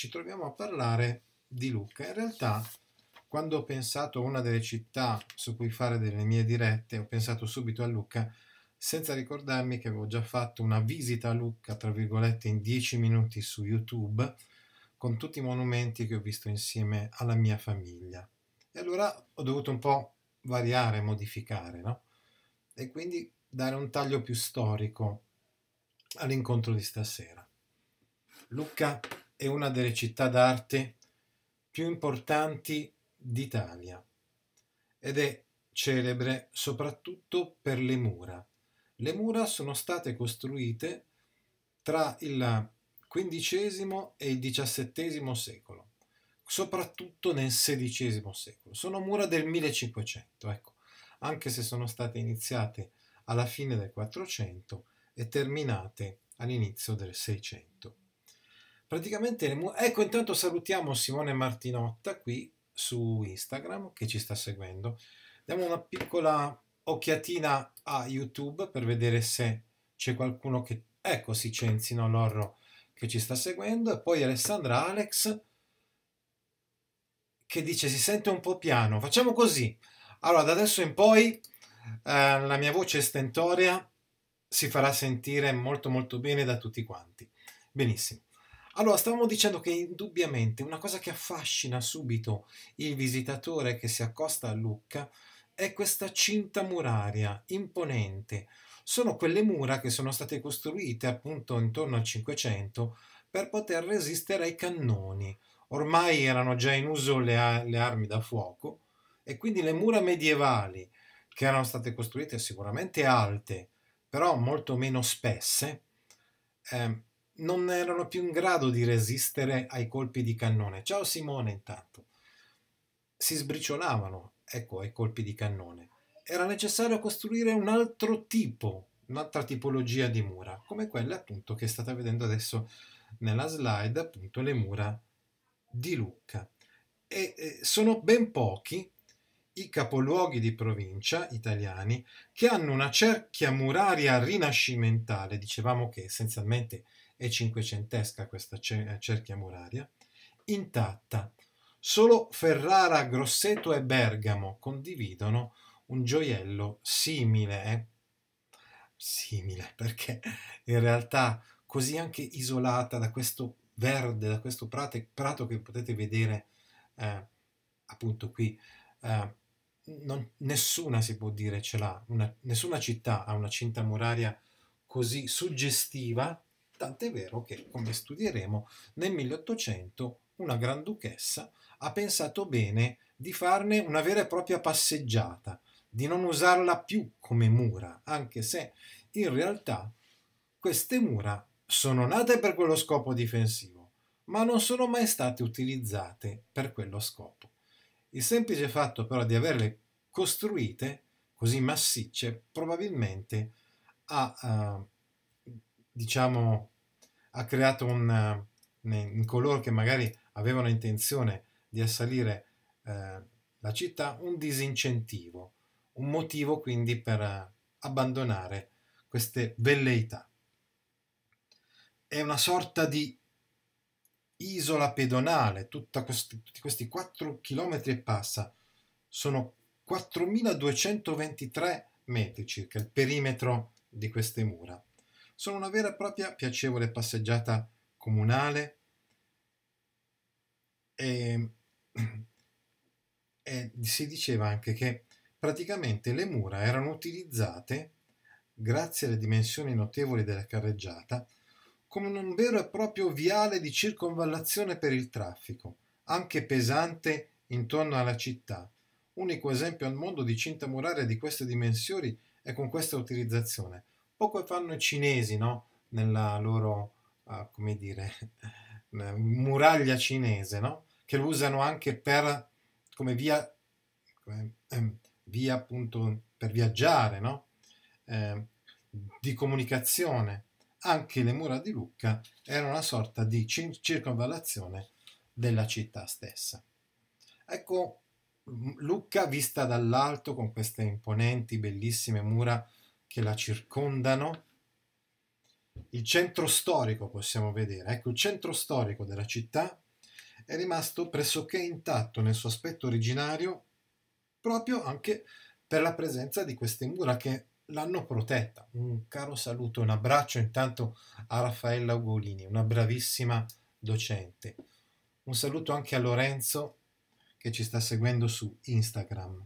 ci troviamo a parlare di Lucca. In realtà, quando ho pensato a una delle città su cui fare delle mie dirette, ho pensato subito a Lucca, senza ricordarmi che avevo già fatto una visita a Lucca, tra virgolette, in dieci minuti su YouTube, con tutti i monumenti che ho visto insieme alla mia famiglia. E allora ho dovuto un po' variare, modificare, no? E quindi dare un taglio più storico all'incontro di stasera. Lucca è una delle città d'arte più importanti d'Italia ed è celebre soprattutto per le mura. Le mura sono state costruite tra il XV e il XVII secolo, soprattutto nel XVI secolo. Sono mura del 1500, ecco, anche se sono state iniziate alla fine del 400 e terminate all'inizio del 600 praticamente ecco intanto salutiamo Simone Martinotta qui su Instagram che ci sta seguendo diamo una piccola occhiatina a YouTube per vedere se c'è qualcuno che ecco si censino Lorro che ci sta seguendo e poi Alessandra Alex che dice si sente un po' piano facciamo così allora da adesso in poi eh, la mia voce stentorea si farà sentire molto molto bene da tutti quanti benissimo allora, stavamo dicendo che indubbiamente una cosa che affascina subito il visitatore che si accosta a Lucca è questa cinta muraria imponente. Sono quelle mura che sono state costruite appunto intorno al 500 per poter resistere ai cannoni. Ormai erano già in uso le, le armi da fuoco e quindi le mura medievali che erano state costruite sicuramente alte, però molto meno spesse, eh, non erano più in grado di resistere ai colpi di cannone. Ciao Simone intanto. Si sbriciolavano, ecco, ai colpi di cannone. Era necessario costruire un altro tipo, un'altra tipologia di mura, come quelle appunto che state vedendo adesso nella slide, appunto le mura di Lucca. E eh, sono ben pochi i capoluoghi di provincia italiani che hanno una cerchia muraria rinascimentale, dicevamo che essenzialmente e cinquecentesca questa eh, cerchia muraria, intatta. Solo Ferrara, Grosseto e Bergamo condividono un gioiello simile, eh. simile perché in realtà così anche isolata da questo verde, da questo prate, prato che potete vedere eh, appunto qui, eh, non, nessuna si può dire ce l'ha, nessuna città ha una cinta muraria così suggestiva Tant'è vero che, come studieremo, nel 1800 una granduchessa ha pensato bene di farne una vera e propria passeggiata, di non usarla più come mura, anche se in realtà queste mura sono nate per quello scopo difensivo, ma non sono mai state utilizzate per quello scopo. Il semplice fatto però di averle costruite così massicce probabilmente ha eh, diciamo ha creato un, in eh, coloro che magari avevano intenzione di assalire eh, la città un disincentivo, un motivo quindi per eh, abbandonare queste velleità. È una sorta di isola pedonale, questi, tutti questi 4 km e passa sono 4223 metri circa il perimetro di queste mura sono una vera e propria piacevole passeggiata comunale e, ehm, e si diceva anche che praticamente le mura erano utilizzate grazie alle dimensioni notevoli della carreggiata come un vero e proprio viale di circonvallazione per il traffico, anche pesante intorno alla città. Unico esempio al mondo di cinta muraria di queste dimensioni e con questa utilizzazione poco fanno i cinesi, no? Nella loro, uh, come dire, muraglia cinese, no? Che lo usano anche per, come via, come, eh, via appunto per viaggiare, no? Eh, di comunicazione. Anche le mura di Lucca erano una sorta di cin- circonvallazione della città stessa. Ecco Lucca vista dall'alto con queste imponenti, bellissime mura che la circondano. Il centro storico possiamo vedere, ecco il centro storico della città è rimasto pressoché intatto nel suo aspetto originario proprio anche per la presenza di queste mura che l'hanno protetta. Un caro saluto, un abbraccio intanto a Raffaella Ugolini, una bravissima docente. Un saluto anche a Lorenzo che ci sta seguendo su Instagram.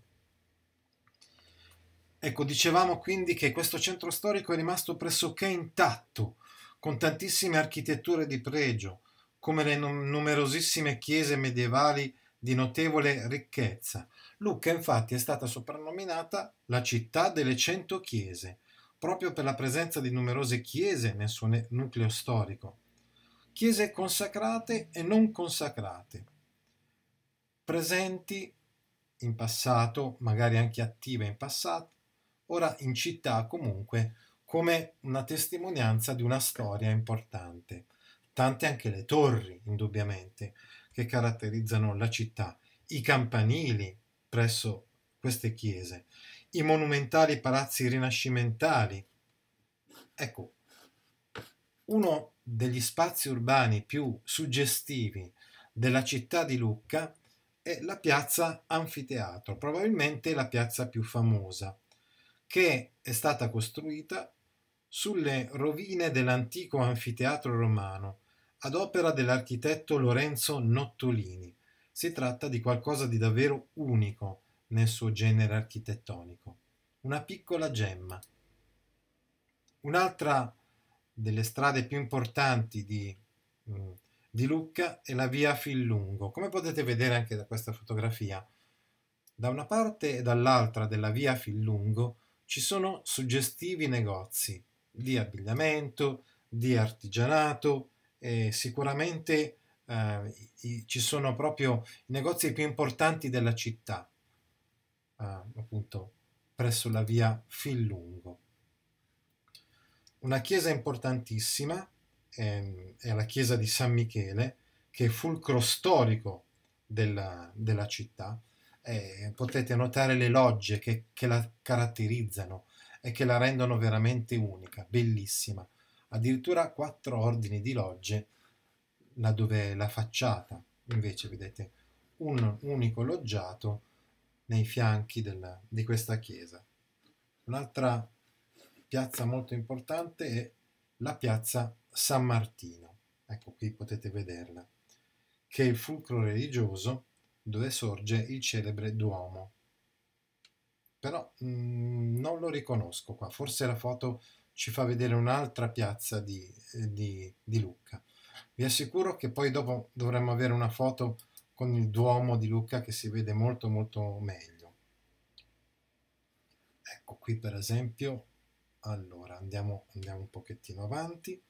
Ecco, dicevamo quindi che questo centro storico è rimasto pressoché intatto, con tantissime architetture di pregio, come le numerosissime chiese medievali di notevole ricchezza. Lucca infatti è stata soprannominata la città delle cento chiese, proprio per la presenza di numerose chiese nel suo nucleo storico. Chiese consacrate e non consacrate, presenti in passato, magari anche attive in passato, ora in città comunque come una testimonianza di una storia importante. Tante anche le torri, indubbiamente, che caratterizzano la città, i campanili presso queste chiese, i monumentali palazzi rinascimentali. Ecco, uno degli spazi urbani più suggestivi della città di Lucca è la piazza Anfiteatro, probabilmente la piazza più famosa che è stata costruita sulle rovine dell'antico anfiteatro romano ad opera dell'architetto Lorenzo Nottolini. Si tratta di qualcosa di davvero unico nel suo genere architettonico, una piccola gemma. Un'altra delle strade più importanti di, mm, di Lucca è la via Fillungo, come potete vedere anche da questa fotografia. Da una parte e dall'altra della via Fillungo ci sono suggestivi negozi di abbigliamento, di artigianato, e sicuramente eh, i, ci sono proprio i negozi più importanti della città, eh, appunto presso la via Fillungo. Una chiesa importantissima ehm, è la chiesa di San Michele, che è fulcro storico della, della città, eh, potete notare le logge che, che la caratterizzano e che la rendono veramente unica, bellissima. Addirittura quattro ordini di logge là dove la facciata, invece vedete un unico loggiato nei fianchi del, di questa chiesa. Un'altra piazza molto importante è la piazza San Martino, ecco qui potete vederla, che è il fulcro religioso dove sorge il celebre Duomo. Però mh, mm, non lo riconosco qua, forse la foto ci fa vedere un'altra piazza di, eh, di, di Lucca. Vi assicuro che poi dopo dovremmo avere una foto con il Duomo di Lucca che si vede molto molto meglio. Ecco qui per esempio, allora andiamo, andiamo un pochettino avanti,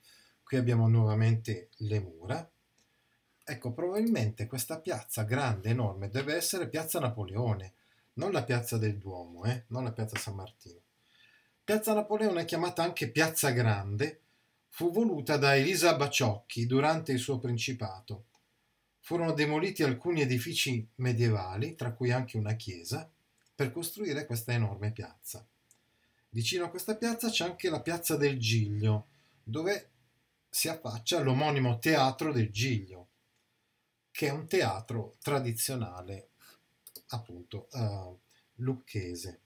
qui abbiamo nuovamente le mura, Ecco, probabilmente questa piazza grande, enorme, deve essere Piazza Napoleone, non la piazza del Duomo, eh? non la piazza San Martino. Piazza Napoleone, chiamata anche Piazza Grande, fu voluta da Elisa Baciocchi durante il suo principato. Furono demoliti alcuni edifici medievali, tra cui anche una chiesa, per costruire questa enorme piazza. Vicino a questa piazza c'è anche la Piazza del Giglio, dove si affaccia l'omonimo Teatro del Giglio, che è un teatro tradizionale appunto uh, lucchese.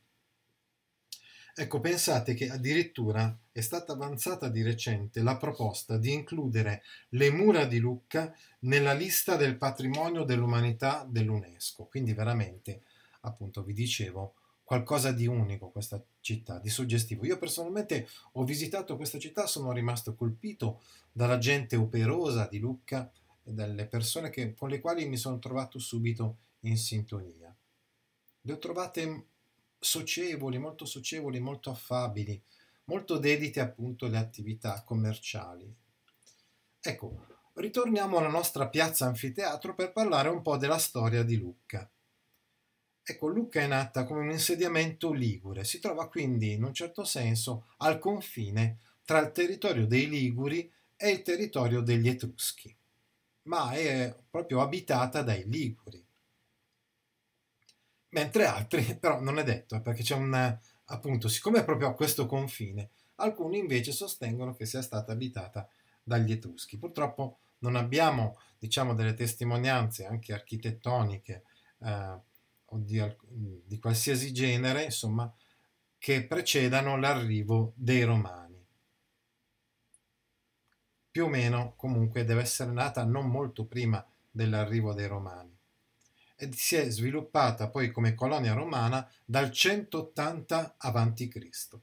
Ecco, pensate che addirittura è stata avanzata di recente la proposta di includere le mura di Lucca nella lista del patrimonio dell'umanità dell'UNESCO, quindi veramente, appunto, vi dicevo, qualcosa di unico questa città, di suggestivo. Io personalmente ho visitato questa città, sono rimasto colpito dalla gente operosa di Lucca, delle persone che, con le quali mi sono trovato subito in sintonia. Le ho trovate socievoli, molto socievoli, molto affabili, molto dedite appunto alle attività commerciali. Ecco, ritorniamo alla nostra piazza anfiteatro per parlare un po' della storia di Lucca. Ecco, Lucca è nata come un insediamento ligure, si trova quindi in un certo senso al confine tra il territorio dei Liguri e il territorio degli Etruschi ma è proprio abitata dai Liguri. Mentre altri, però non è detto, eh, perché c'è un appunto, siccome è proprio a questo confine, alcuni invece sostengono che sia stata abitata dagli Etruschi. Purtroppo non abbiamo, diciamo, delle testimonianze anche architettoniche eh, o di, di qualsiasi genere, insomma, che precedano l'arrivo dei Romani più o meno comunque deve essere nata non molto prima dell'arrivo dei Romani e si è sviluppata poi come colonia romana dal 180 avanti Cristo.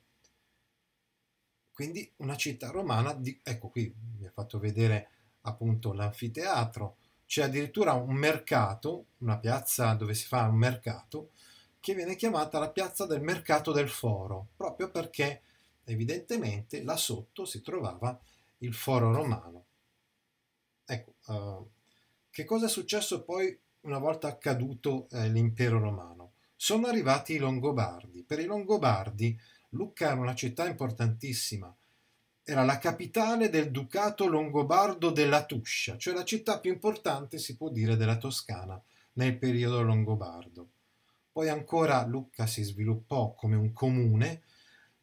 Quindi una città romana, di, ecco qui vi ho fatto vedere appunto l'anfiteatro, c'è addirittura un mercato, una piazza dove si fa un mercato, che viene chiamata la piazza del mercato del foro, proprio perché evidentemente là sotto si trovava il foro romano. Ecco, uh, che cosa è successo poi una volta accaduto eh, l'impero romano? Sono arrivati i Longobardi. Per i Longobardi Lucca era una città importantissima, era la capitale del ducato longobardo della Tuscia, cioè la città più importante, si può dire, della Toscana nel periodo longobardo. Poi ancora Lucca si sviluppò come un comune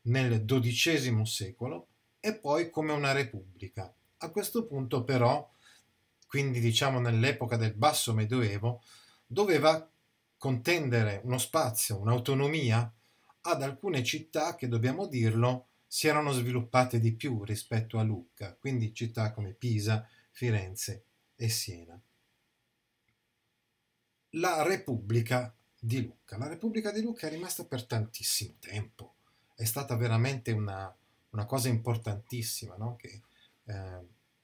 nel XII secolo e poi come una repubblica. A questo punto però, quindi diciamo nell'epoca del basso medioevo, doveva contendere uno spazio, un'autonomia ad alcune città che, dobbiamo dirlo, si erano sviluppate di più rispetto a Lucca, quindi città come Pisa, Firenze e Siena. La Repubblica di Lucca. La Repubblica di Lucca è rimasta per tantissimo tempo, è stata veramente una una cosa importantissima no? che eh,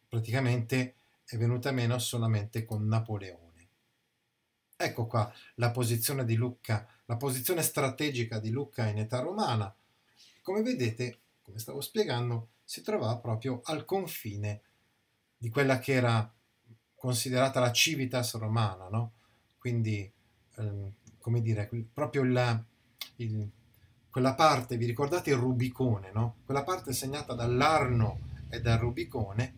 praticamente è venuta meno solamente con Napoleone. Ecco qua la posizione di Lucca, la posizione strategica di Lucca in età romana. Come vedete, come stavo spiegando, si trovava proprio al confine di quella che era considerata la civitas romana, no? quindi ehm, come dire, proprio la, il, quella parte, vi ricordate il Rubicone, no? Quella parte segnata dall'Arno e dal Rubicone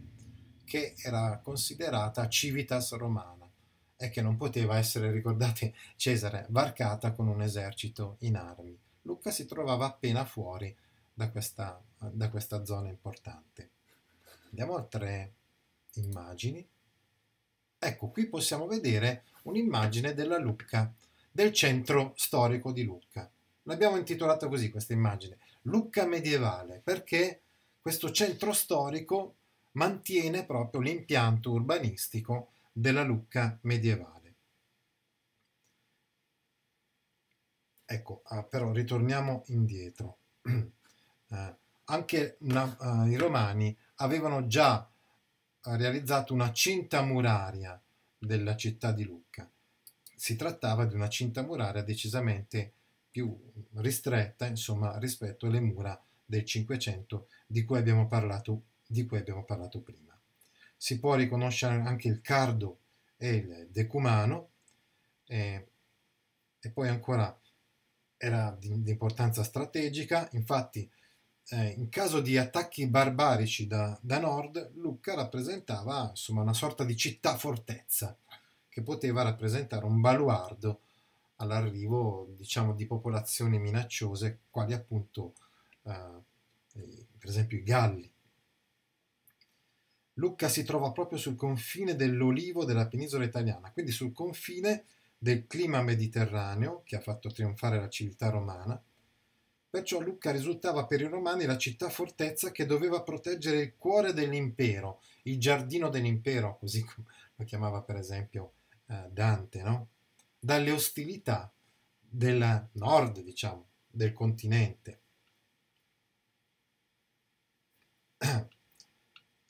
che era considerata civitas romana e che non poteva essere, ricordate, Cesare varcata con un esercito in armi. Lucca si trovava appena fuori da questa, da questa zona importante. Andiamo a tre immagini. Ecco, qui possiamo vedere un'immagine della Lucca, del centro storico di Lucca. L'abbiamo intitolata così questa immagine, Lucca medievale, perché questo centro storico mantiene proprio l'impianto urbanistico della Lucca medievale. Ecco, ah, però ritorniamo indietro. Eh, anche na, eh, i romani avevano già eh, realizzato una cinta muraria della città di Lucca. Si trattava di una cinta muraria decisamente più ristretta insomma, rispetto alle mura del 500 di cui abbiamo parlato, cui abbiamo parlato prima. Si può riconoscere anche il cardo e il decumano eh, e poi ancora era di, di importanza strategica, infatti eh, in caso di attacchi barbarici da, da nord, Lucca rappresentava insomma, una sorta di città fortezza che poteva rappresentare un baluardo all'arrivo diciamo, di popolazioni minacciose quali appunto eh, per esempio i Galli. Lucca si trova proprio sul confine dell'olivo della penisola italiana, quindi sul confine del clima mediterraneo che ha fatto trionfare la civiltà romana, perciò Lucca risultava per i romani la città fortezza che doveva proteggere il cuore dell'impero, il giardino dell'impero, così lo chiamava per esempio eh, Dante, no? dalle ostilità del nord, diciamo, del continente.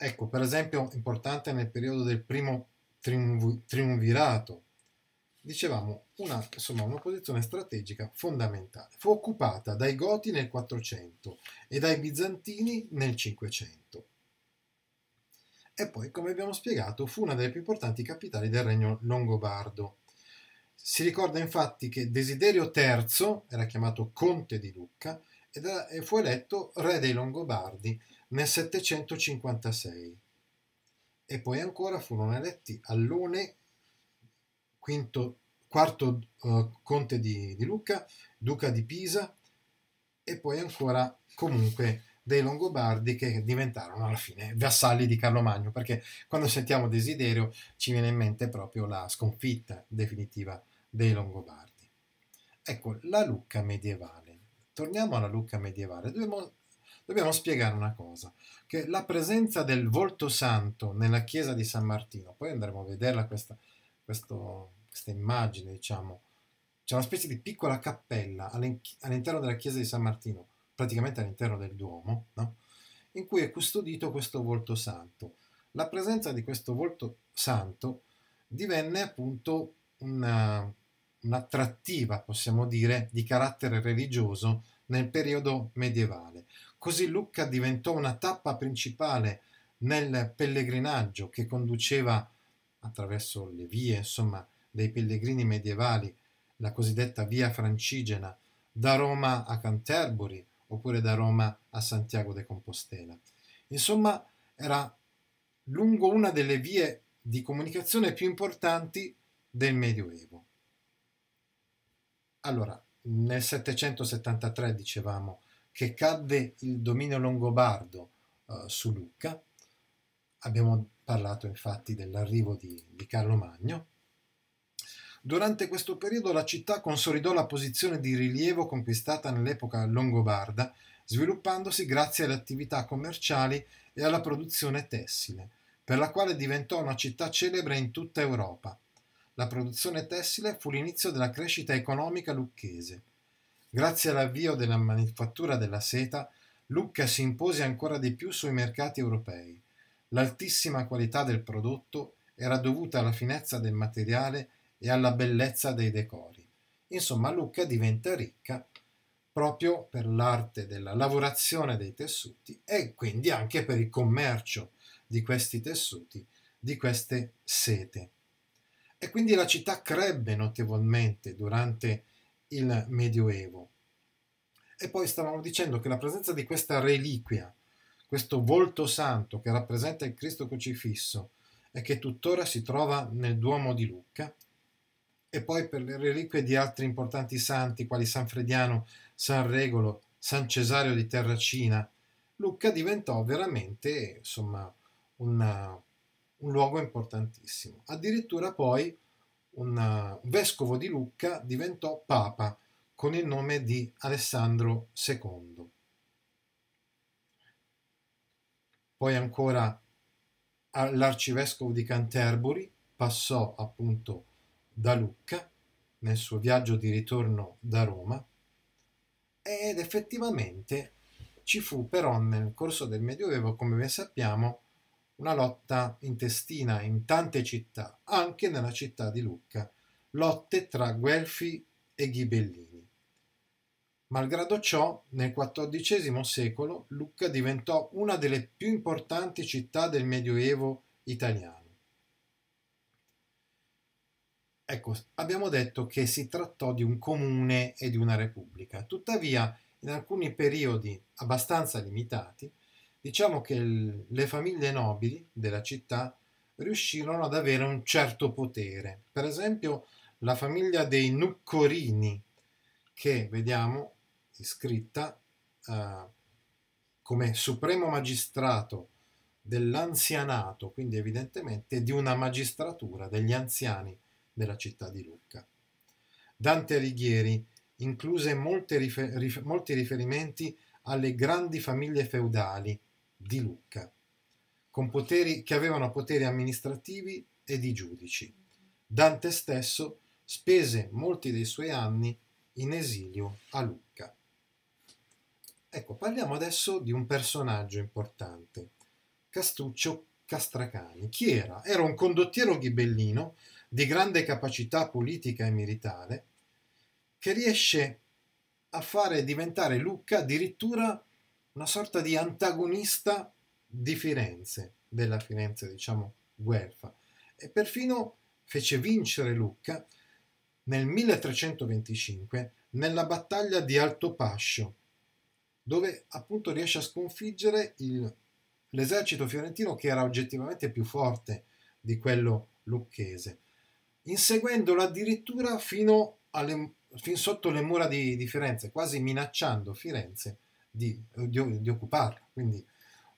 Ecco, per esempio, importante nel periodo del primo triunv triunvirato, dicevamo, una, insomma, una posizione strategica fondamentale. Fu occupata dai Goti nel 400 e dai Bizantini nel 500. E poi, come abbiamo spiegato, fu una delle più importanti capitali del regno longobardo si ricorda infatti che Desiderio III era chiamato Conte di Lucca e fu eletto re dei Longobardi nel 756 e poi ancora furono eletti Allone, quinto, quarto eh, conte di, di Lucca, duca di Pisa e poi ancora comunque dei Longobardi che diventarono alla fine vassalli di Carlo Magno, perché quando sentiamo desiderio ci viene in mente proprio la sconfitta definitiva dei Longobardi. Ecco, la Lucca medievale. Torniamo alla Lucca medievale. Dobbiamo, dobbiamo spiegare una cosa, che la presenza del volto santo nella chiesa di San Martino, poi andremo a vederla questa, questo, questa immagine, diciamo, c'è una specie di piccola cappella all'interno della chiesa di San Martino praticamente all'interno del Duomo, no? in cui è custodito questo volto santo. La presenza di questo volto santo divenne appunto una, un'attrattiva, possiamo dire, di carattere religioso nel periodo medievale. Così Lucca diventò una tappa principale nel pellegrinaggio che conduceva attraverso le vie, insomma, dei pellegrini medievali, la cosiddetta via francigena, da Roma a Canterbury, oppure da Roma a Santiago de Compostela. Insomma, era lungo una delle vie di comunicazione più importanti del Medioevo. Allora, nel 773 dicevamo che cadde il dominio longobardo eh, su Lucca, abbiamo parlato infatti dell'arrivo di, di Carlo Magno, Durante questo periodo la città consolidò la posizione di rilievo conquistata nell'epoca longobarda, sviluppandosi grazie alle attività commerciali e alla produzione tessile, per la quale diventò una città celebre in tutta Europa. La produzione tessile fu l'inizio della crescita economica lucchese. Grazie all'avvio della manifattura della seta, Lucca si impose ancora di più sui mercati europei. L'altissima qualità del prodotto era dovuta alla finezza del materiale e alla bellezza dei decori. Insomma, Lucca diventa ricca proprio per l'arte della lavorazione dei tessuti e quindi anche per il commercio di questi tessuti, di queste sete. E quindi la città crebbe notevolmente durante il Medioevo. E poi stavamo dicendo che la presenza di questa reliquia, questo volto santo che rappresenta il Cristo crocifisso e che tuttora si trova nel Duomo di Lucca, e poi per le reliquie di altri importanti santi quali San Frediano, San Regolo, San Cesario di Terracina, Lucca diventò veramente insomma, una, un luogo importantissimo. Addirittura poi un vescovo di Lucca diventò papa con il nome di Alessandro II. Poi ancora l'arcivescovo di Canterbury passò appunto a da Lucca nel suo viaggio di ritorno da Roma ed effettivamente ci fu però nel corso del Medioevo, come ben sappiamo, una lotta intestina in tante città, anche nella città di Lucca, lotte tra Guelfi e Ghibellini. Malgrado ciò, nel XIV secolo Lucca diventò una delle più importanti città del Medioevo italiano Ecco, abbiamo detto che si trattò di un comune e di una repubblica. Tuttavia, in alcuni periodi abbastanza limitati, diciamo che le famiglie nobili della città riuscirono ad avere un certo potere. Per esempio, la famiglia dei Nuccorini, che vediamo iscritta eh, come supremo magistrato dell'anzianato, quindi evidentemente di una magistratura degli anziani della città di Lucca. Dante Alighieri incluse rifer rifer molti riferimenti alle grandi famiglie feudali di Lucca, poteri, che avevano poteri amministrativi e di giudici. Dante stesso spese molti dei suoi anni in esilio a Lucca. Ecco, parliamo adesso di un personaggio importante, Castruccio Castracani. Chi era? Era un condottiero ghibellino di grande capacità politica e militare, che riesce a fare diventare Lucca addirittura una sorta di antagonista di Firenze, della Firenze, diciamo, guelfa, e perfino fece vincere Lucca nel 1325 nella battaglia di Altopascio, dove appunto riesce a sconfiggere l'esercito fiorentino che era oggettivamente più forte di quello lucchese inseguendolo addirittura fino, alle, fin sotto le mura di, di, Firenze, quasi minacciando Firenze di, di, di occuparla, quindi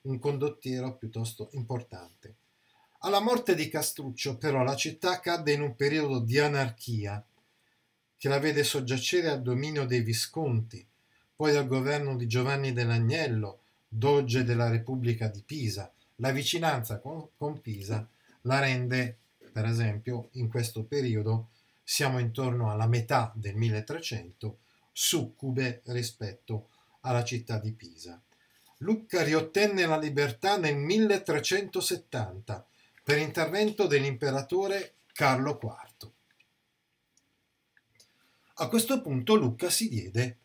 un condottiero piuttosto importante. Alla morte di Castruccio, però, la città cadde in un periodo di anarchia che la vede soggiacere al dominio dei Visconti, poi al governo di Giovanni dell'Agnello, doge della Repubblica di Pisa. La vicinanza con, con Pisa la rende per esempio, in questo periodo siamo intorno alla metà del 1300, succube rispetto alla città di Pisa. Lucca riottenne la libertà nel 1370 per intervento dell'imperatore Carlo IV. A questo punto Lucca si diede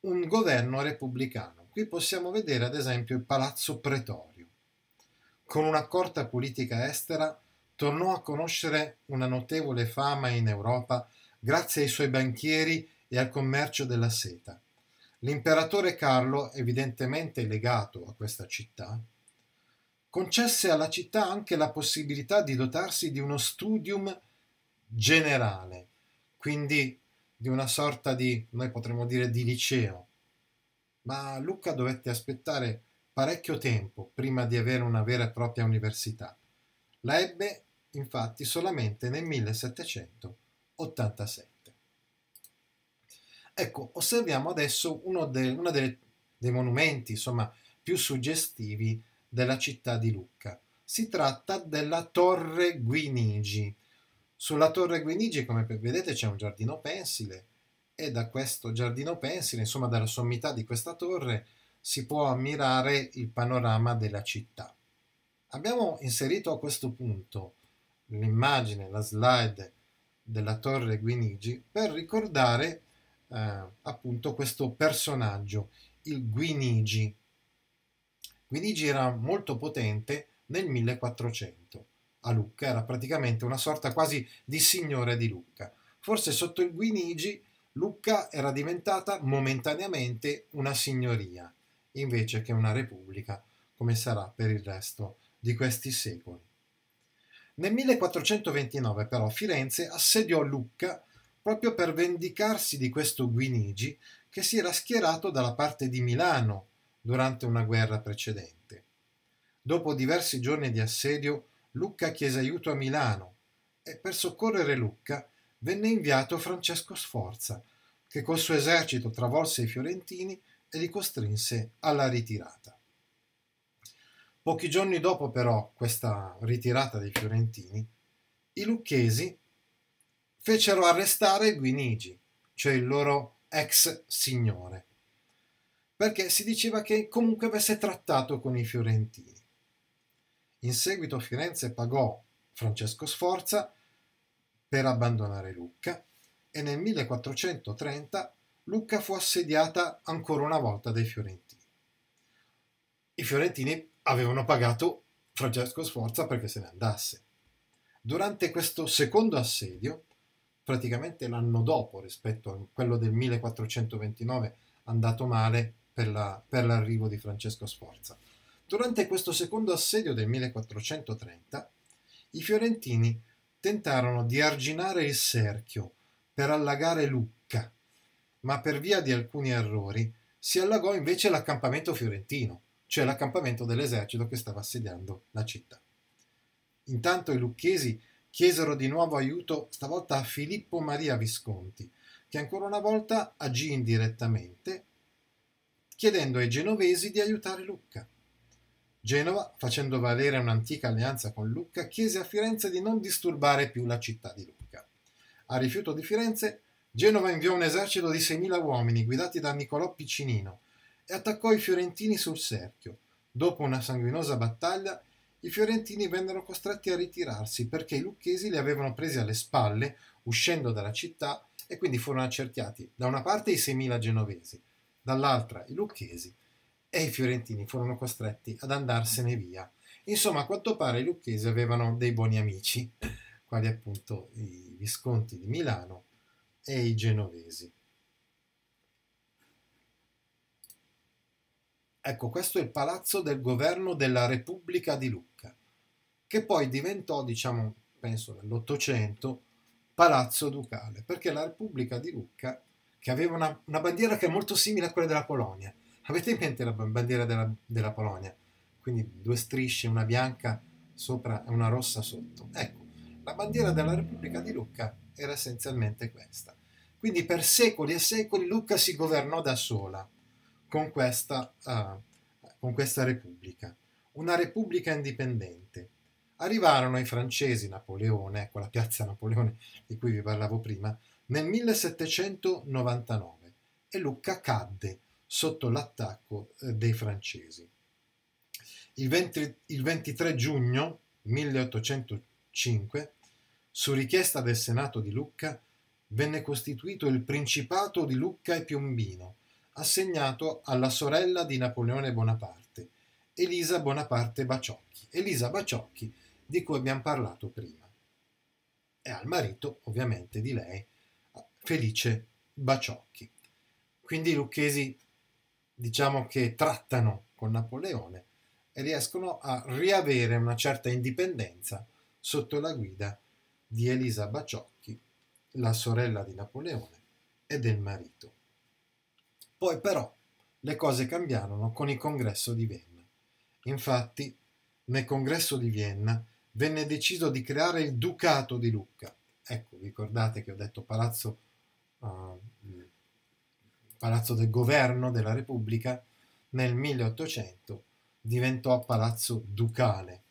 un governo repubblicano. Qui possiamo vedere ad esempio il Palazzo Pretorio. Con una corta politica estera tornò a conoscere una notevole fama in Europa grazie ai suoi banchieri e al commercio della seta. L'imperatore Carlo, evidentemente legato a questa città, concesse alla città anche la possibilità di dotarsi di uno studium generale, quindi di una sorta di, noi potremmo dire, di liceo. Ma Luca dovette aspettare parecchio tempo prima di avere una vera e propria università. La ebbe infatti solamente nel 1787. Ecco, osserviamo adesso uno, de, uno delle, dei monumenti insomma, più suggestivi della città di Lucca. Si tratta della Torre Guinigi. Sulla Torre Guinigi, come vedete, c'è un giardino pensile e da questo giardino pensile, insomma dalla sommità di questa torre, si può ammirare il panorama della città. Abbiamo inserito a questo punto l'immagine, la slide della torre Guinigi per ricordare eh, appunto questo personaggio, il Guinigi. Guinigi era molto potente nel 1400 a Lucca, era praticamente una sorta quasi di signore di Lucca. Forse sotto il Guinigi Lucca era diventata momentaneamente una signoria, invece che una repubblica, come sarà per il resto di questi secoli. Nel 1429 però Firenze assediò Lucca proprio per vendicarsi di questo Guinigi che si era schierato dalla parte di Milano durante una guerra precedente. Dopo diversi giorni di assedio, Lucca chiese aiuto a Milano e per soccorrere Lucca venne inviato Francesco Sforza, che col suo esercito travolse i fiorentini e li costrinse alla ritirata. Pochi giorni dopo però questa ritirata dei fiorentini, i lucchesi fecero arrestare Guinigi, cioè il loro ex signore, perché si diceva che comunque avesse trattato con i fiorentini. In seguito Firenze pagò Francesco Sforza per abbandonare Lucca e nel 1430 Lucca fu assediata ancora una volta dai fiorentini. I fiorentini avevano pagato Francesco Sforza perché se ne andasse. Durante questo secondo assedio, praticamente l'anno dopo rispetto a quello del 1429 andato male per, la, per l'arrivo di Francesco Sforza, durante questo secondo assedio del 1430 i fiorentini tentarono di arginare il cerchio per allagare Lucca, ma per via di alcuni errori si allagò invece l'accampamento fiorentino cioè l'accampamento dell'esercito che stava assediando la città. Intanto i lucchesi chiesero di nuovo aiuto stavolta a Filippo Maria Visconti, che ancora una volta agì indirettamente, chiedendo ai genovesi di aiutare Lucca. Genova, facendo valere un'antica alleanza con Lucca, chiese a Firenze di non disturbare più la città di Lucca. A rifiuto di Firenze, Genova inviò un esercito di 6.000 uomini guidati da Niccolò Piccinino, e attaccò i fiorentini sul Serchio. Dopo una sanguinosa battaglia, i fiorentini vennero costretti a ritirarsi perché i lucchesi li avevano presi alle spalle uscendo dalla città e quindi furono accerchiati da una parte i 6.000 genovesi, dall'altra i lucchesi e i fiorentini furono costretti ad andarsene via. Insomma, a quanto pare i lucchesi avevano dei buoni amici, quali appunto i visconti di Milano e i genovesi. Ecco, questo è il palazzo del governo della Repubblica di Lucca, che poi diventò, diciamo, penso nell'Ottocento, palazzo ducale, perché la Repubblica di Lucca, che aveva una, una, bandiera che è molto simile a quella della Polonia, avete in mente la bandiera della, della Polonia? Quindi due strisce, una bianca sopra e una rossa sotto. Ecco, la bandiera della Repubblica di Lucca era essenzialmente questa. Quindi per secoli e secoli Lucca si governò da sola con questa, uh, con questa repubblica, una repubblica indipendente. Arrivarono i francesi, Napoleone, ecco la piazza Napoleone di cui vi parlavo prima, nel 1799 e Lucca cadde sotto l'attacco eh, dei francesi. Il, 20, il 23 giugno 1805, su richiesta del Senato di Lucca, venne costituito il Principato di Lucca e Piombino, assegnato alla sorella di Napoleone Bonaparte, Elisa Bonaparte Baciocchi. Elisa Baciocchi di cui abbiamo parlato prima. E al marito, ovviamente, di lei, Felice Baciocchi. Quindi i lucchesi, diciamo che trattano con Napoleone e riescono a riavere una certa indipendenza sotto la guida di Elisa Baciocchi, la sorella di Napoleone e del marito. Poi però le cose cambiarono con il congresso di Vienna. Infatti, nel congresso di Vienna venne deciso di creare il Ducato di Lucca. Ecco, ricordate che ho detto palazzo, uh, palazzo del governo della Repubblica nel 1800 diventò palazzo ducale.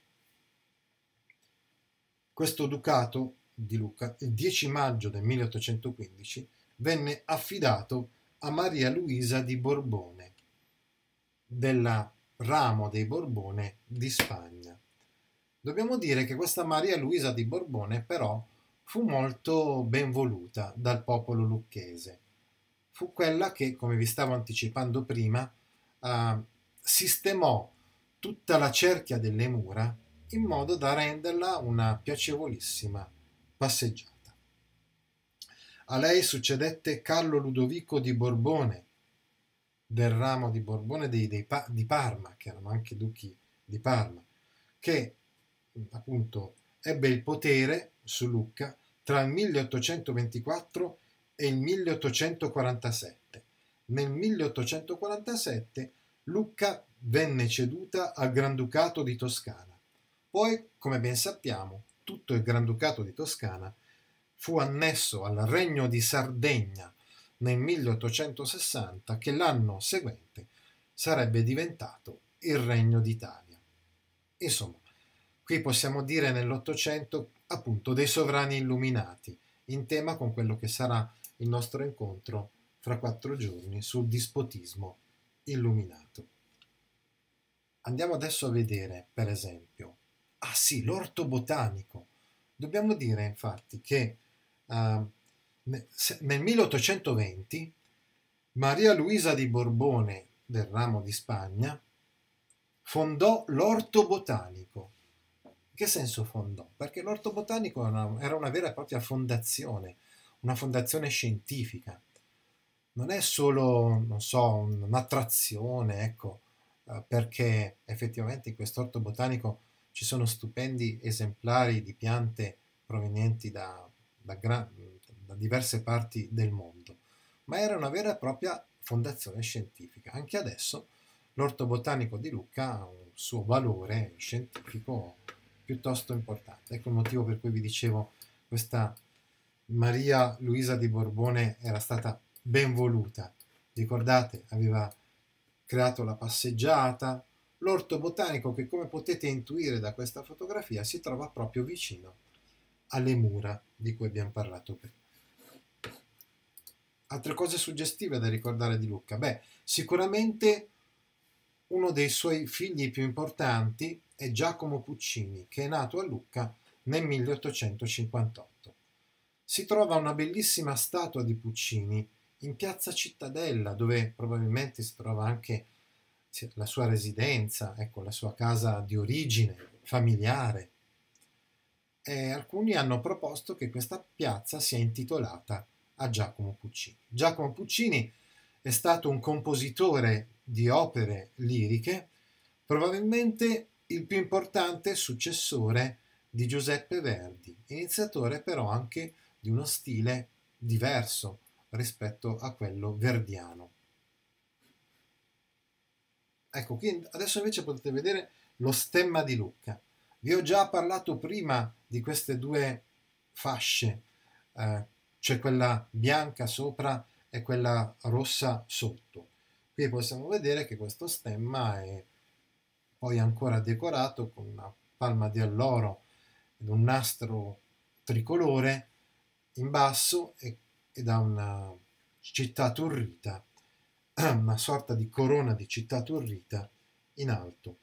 Questo ducato di Lucca, il 10 maggio del 1815, venne affidato a Maria Luisa di Borbone, del ramo dei Borbone di Spagna. Dobbiamo dire che questa Maria Luisa di Borbone però fu molto ben voluta dal popolo lucchese. Fu quella che, come vi stavo anticipando prima, eh, sistemò tutta la cerchia delle mura in modo da renderla una piacevolissima passeggiata. A lei succedette Carlo Ludovico di Borbone, del ramo di Borbone dei, dei di Parma, che erano anche duchi di Parma, che appunto ebbe il potere su Lucca tra il 1824 e il 1847. Nel 1847 Lucca venne ceduta al Granducato di Toscana. Poi, come ben sappiamo, tutto il Granducato di Toscana fu annesso al Regno di Sardegna nel 1860 che l'anno seguente sarebbe diventato il Regno d'Italia. Insomma, qui possiamo dire nell'Ottocento appunto dei sovrani illuminati, in tema con quello che sarà il nostro incontro fra quattro giorni sul dispotismo illuminato. Andiamo adesso a vedere, per esempio, ah sì, l'orto botanico. Dobbiamo dire infatti che Ehm, nel 1820 Maria Luisa di Borbone del ramo di Spagna fondò l'orto botanico. Che senso fondò? Perché l'orto botanico era una vera e propria fondazione, una fondazione scientifica. Non è solo, non so, un'attrazione, ecco, eh, perché effettivamente in quest'orto botanico ci sono stupendi esemplari di piante provenienti da da, gran, da diverse parti del mondo, ma era una vera e propria fondazione scientifica. Anche adesso l'orto botanico di Lucca ha un suo valore scientifico piuttosto importante. Ecco il motivo per cui vi dicevo questa Maria Luisa di Borbone era stata ben voluta. Ricordate, aveva creato la passeggiata, l'orto botanico che come potete intuire da questa fotografia si trova proprio vicino alle mura di cui abbiamo parlato prima. Altre cose suggestive da ricordare di Lucca? Beh, sicuramente uno dei suoi figli più importanti è Giacomo Puccini, che è nato a Lucca nel 1858. Si trova una bellissima statua di Puccini in piazza Cittadella, dove probabilmente si trova anche la sua residenza, ecco, la sua casa di origine familiare eh, alcuni hanno proposto che questa piazza sia intitolata a Giacomo Puccini. Giacomo Puccini è stato un compositore di opere liriche, probabilmente il più importante successore di Giuseppe Verdi, iniziatore però anche di uno stile diverso rispetto a quello verdiano. Ecco, qui adesso invece potete vedere lo stemma di Lucca. Vi ho già parlato prima di queste due fasce, eh, cioè quella bianca sopra e quella rossa sotto. Qui possiamo vedere che questo stemma è poi ancora decorato con una palma di alloro ed un nastro tricolore in basso e, e da una città turrita, una sorta di corona di città turrita in alto.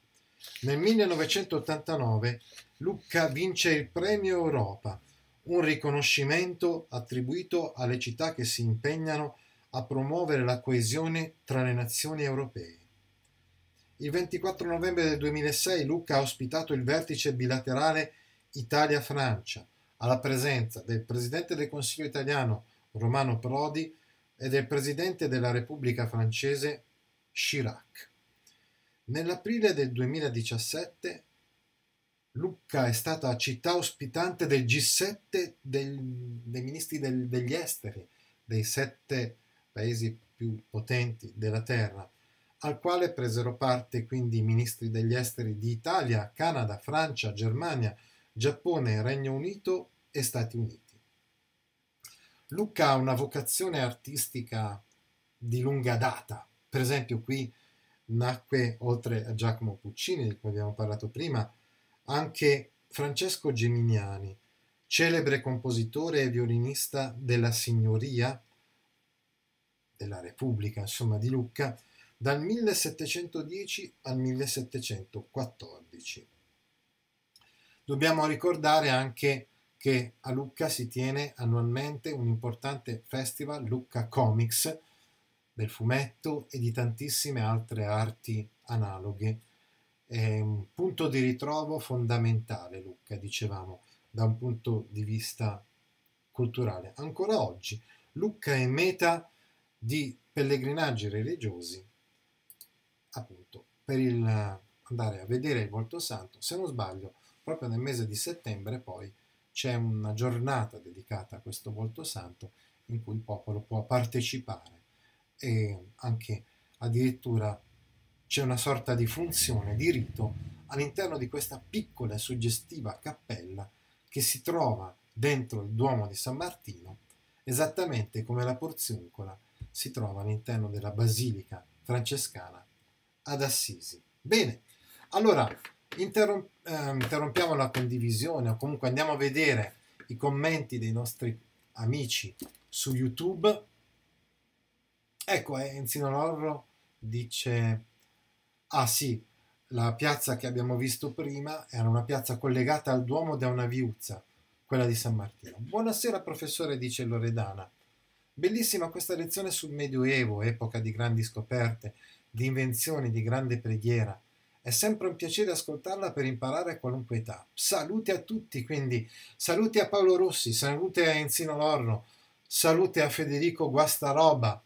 Nel 1989 Lucca vince il Premio Europa, un riconoscimento attribuito alle città che si impegnano a promuovere la coesione tra le nazioni europee. Il 24 novembre del 2006 Lucca ha ospitato il vertice bilaterale Italia-Francia, alla presenza del Presidente del Consiglio italiano Romano Prodi e del Presidente della Repubblica francese Chirac. Nell'aprile del 2017 Lucca è stata città ospitante del G7 del, dei ministri del, degli esteri, dei sette paesi più potenti della Terra, al quale presero parte quindi i ministri degli esteri di Italia, Canada, Francia, Germania, Giappone, Regno Unito e Stati Uniti. Lucca ha una vocazione artistica di lunga data, per esempio qui nacque, oltre a Giacomo Puccini, di cui abbiamo parlato prima, anche Francesco Geminiani, celebre compositore e violinista della Signoria della Repubblica, insomma, di Lucca, dal 1710 al 1714. Dobbiamo ricordare anche che a Lucca si tiene annualmente un importante festival, Lucca Comics, del fumetto e di tantissime altre arti analoghe. È un punto di ritrovo fondamentale, Lucca, dicevamo, da un punto di vista culturale. Ancora oggi Lucca è meta di pellegrinaggi religiosi, appunto, per il, andare a vedere il volto santo. Se non sbaglio, proprio nel mese di settembre poi c'è una giornata dedicata a questo volto santo in cui il popolo può partecipare e anche addirittura c'è una sorta di funzione, di rito all'interno di questa piccola e suggestiva cappella che si trova dentro il Duomo di San Martino, esattamente come la Porzuncola si trova all'interno della Basilica Francescana ad Assisi. Bene, allora interrom eh, interrompiamo la condivisione o comunque andiamo a vedere i commenti dei nostri amici su YouTube Ecco, Enzino eh, Lorro dice, ah sì, la piazza che abbiamo visto prima era una piazza collegata al Duomo da una viuzza, quella di San Martino. Buonasera professore, dice Loredana. Bellissima questa lezione sul Medioevo, epoca di grandi scoperte, di invenzioni, di grande preghiera. È sempre un piacere ascoltarla per imparare a qualunque età. Salute a tutti, quindi saluti a Paolo Rossi, salute a Enzino Lorno, salute a Federico Guastaroba,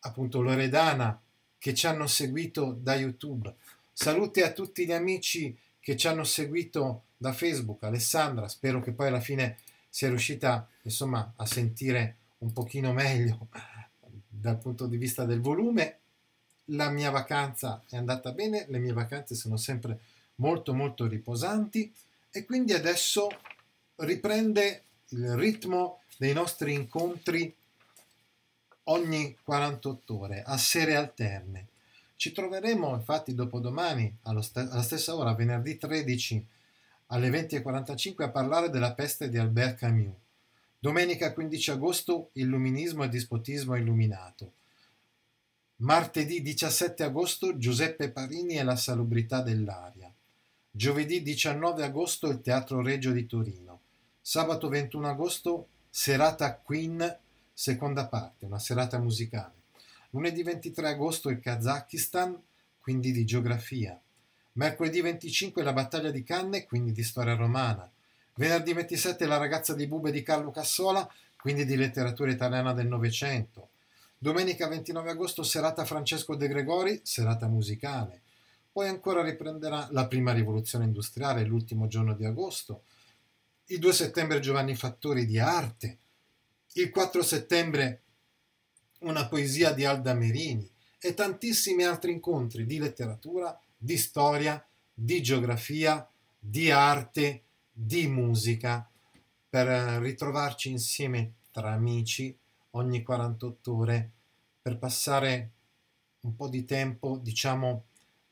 appunto Loredana che ci hanno seguito da YouTube. Salute a tutti gli amici che ci hanno seguito da Facebook, Alessandra, spero che poi alla fine sia riuscita insomma a sentire un pochino meglio dal punto di vista del volume. La mia vacanza è andata bene, le mie vacanze sono sempre molto molto riposanti e quindi adesso riprende il ritmo dei nostri incontri ogni 48 ore, a sere alterne. Ci troveremo infatti dopodomani, st- alla stessa ora, venerdì 13 alle 20.45, a parlare della peste di Albert Camus. Domenica 15 agosto, illuminismo e dispotismo illuminato. Martedì 17 agosto, Giuseppe Parini e la salubrità dell'aria. Giovedì 19 agosto, il Teatro Reggio di Torino. Sabato 21 agosto, serata Queen Seconda parte, una serata musicale. Lunedì 23 agosto il Kazakistan, quindi di geografia. Mercoledì 25 la battaglia di Canne, quindi di storia romana. Venerdì 27 la ragazza di Bube di Carlo Cassola, quindi di letteratura italiana del Novecento. Domenica 29 agosto serata Francesco De Gregori, serata musicale. Poi ancora riprenderà la prima rivoluzione industriale, l'ultimo giorno di agosto. Il 2 settembre Giovanni Fattori di arte, il 4 settembre una poesia di Alda Merini e tantissimi altri incontri di letteratura, di storia, di geografia, di arte, di musica, per eh, ritrovarci insieme tra amici ogni 48 ore, per passare un po' di tempo, diciamo,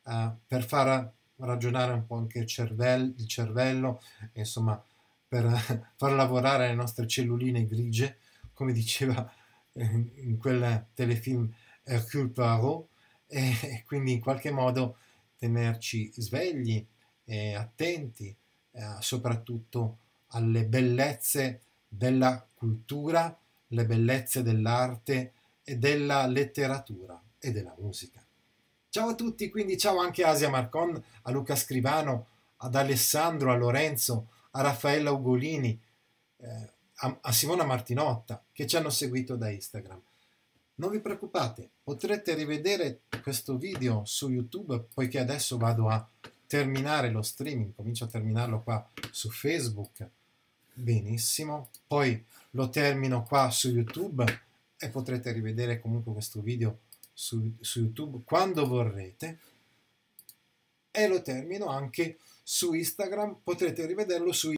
uh, per far ragionare un po' anche il, cervello, il cervello insomma, per far lavorare le nostre celluline grigie come diceva eh, in quel telefilm Hercule Poirot, e quindi in qualche modo tenerci svegli e attenti eh, soprattutto alle bellezze della cultura, le bellezze dell'arte e della letteratura e della musica. Ciao a tutti, quindi ciao anche a Asia Marcon, a Luca Scrivano, ad Alessandro, a Lorenzo, a Raffaella Ugolini. Eh, a, a Simona Martinotta che ci hanno seguito da Instagram. Non vi preoccupate, potrete rivedere questo video su YouTube poiché adesso vado a terminare lo streaming, comincio a terminarlo qua su Facebook, benissimo, poi lo termino qua su YouTube e potrete rivedere comunque questo video su, su YouTube quando vorrete e lo termino anche su Instagram, potrete rivederlo su Instagram.